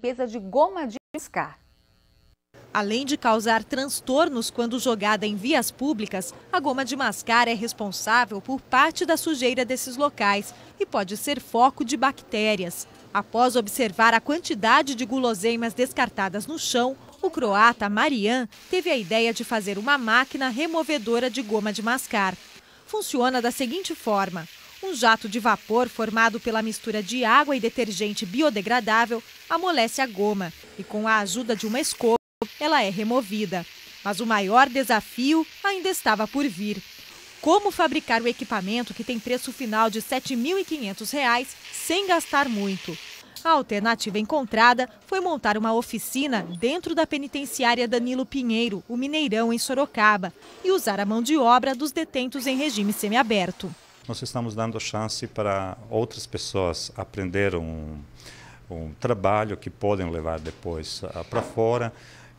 limpeza de goma de mascar. Além de causar transtornos quando jogada em vias públicas, a goma de mascar é responsável por parte da sujeira desses locais e pode ser foco de bactérias. Após observar a quantidade de guloseimas descartadas no chão, o croata Marian teve a ideia de fazer uma máquina removedora de goma de mascar. Funciona da seguinte forma: um jato de vapor formado pela mistura de água e detergente biodegradável amolece a goma e, com a ajuda de uma escova, ela é removida. Mas o maior desafio ainda estava por vir. Como fabricar o equipamento que tem preço final de R$ 7.500 sem gastar muito? A alternativa encontrada foi montar uma oficina dentro da penitenciária Danilo Pinheiro, o Mineirão, em Sorocaba, e usar a mão de obra dos detentos em regime semiaberto nós estamos dando chance para outras pessoas aprender um, um trabalho que podem levar depois uh, para fora,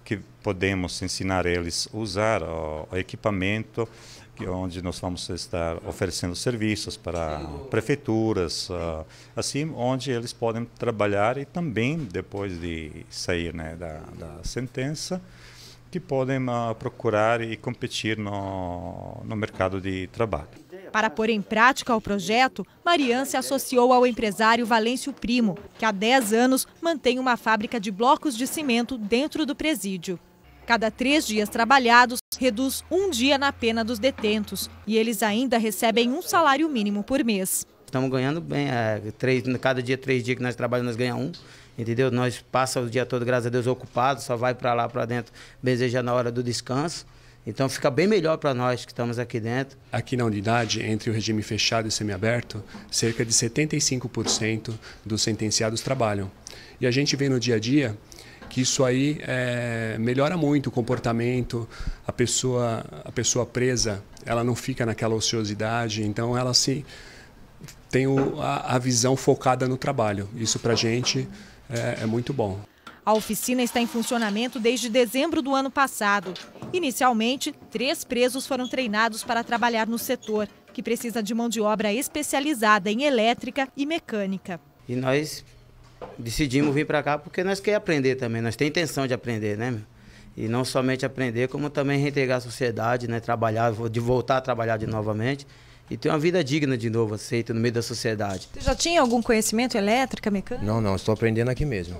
que podemos ensinar eles a usar o, o equipamento, que, onde nós vamos estar oferecendo serviços para prefeituras, uh, assim, onde eles podem trabalhar e também, depois de sair né, da, da sentença, que podem uh, procurar e competir no, no mercado de trabalho. Para pôr em prática o projeto, Marian se associou ao empresário Valêncio Primo, que há 10 anos mantém uma fábrica de blocos de cimento dentro do presídio. Cada três dias trabalhados, reduz um dia na pena dos detentos e eles ainda recebem um salário mínimo por mês. Estamos ganhando bem, é, três, cada dia, três dias que nós trabalhamos, nós ganhamos um, entendeu? Nós passamos o dia todo, graças a Deus, ocupados, só vai para lá, para dentro, deseja na hora do descanso. Então fica bem melhor para nós que estamos aqui dentro. Aqui na unidade, entre o regime fechado e semiaberto, cerca de 75% dos sentenciados trabalham. E a gente vê no dia a dia que isso aí é, melhora muito o comportamento, a pessoa, a pessoa presa, ela não fica naquela ociosidade, então ela se tem o, a, a, visão focada no trabalho. Isso para a gente é, é muito bom. A oficina está em funcionamento desde dezembro do ano passado Inicialmente, três presos foram treinados para trabalhar no setor, que precisa de mão de obra especializada em elétrica e mecânica. E nós decidimos vir para cá porque nós queremos aprender também, nós temos intenção de aprender, né? E não somente aprender, como também reintegrar a sociedade, né? Trabalhar, de voltar a trabalhar de novamente e ter uma vida digna de novo, aceita no meio da sociedade. Você já tinha algum conhecimento elétrica, mecânica? Não, não, estou aprendendo aqui mesmo.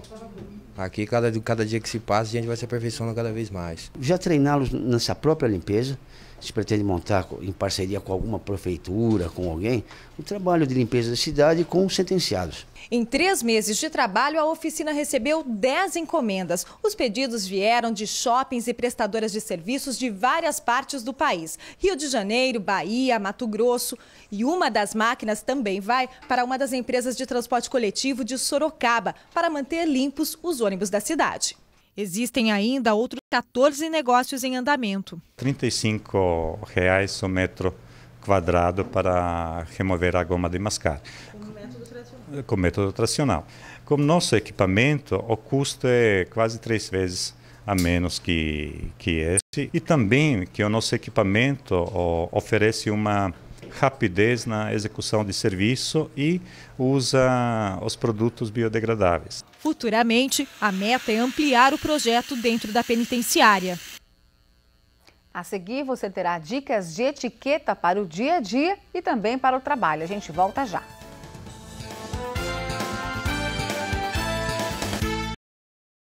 Aqui, cada, cada dia que se passa, a gente vai se aperfeiçoando cada vez mais. Já treiná-los nessa própria limpeza, se pretende montar em parceria com alguma prefeitura, com alguém, o um trabalho de limpeza da cidade com os sentenciados. Em três meses de trabalho, a oficina recebeu 10 encomendas. Os pedidos vieram de shoppings e prestadoras de serviços de várias partes do país. Rio de Janeiro, Bahia, Mato Grosso. E uma das máquinas também vai para uma das empresas de transporte coletivo de Sorocaba, para manter limpos os ônibus da cidade. Existem ainda outros 14 negócios em andamento. R$ 35,00 o metro quadrado para remover a goma de mascar. Com método tracional. Com método tracional. Com nosso equipamento, o custo é quase três vezes a menos que, que esse. E também que o nosso equipamento oferece uma rapidez na execução de serviço e usa os produtos biodegradáveis. Futuramente, a meta é ampliar o projeto dentro da penitenciária. A seguir, você terá dicas de etiqueta para o dia a dia e também para o trabalho. A gente volta já.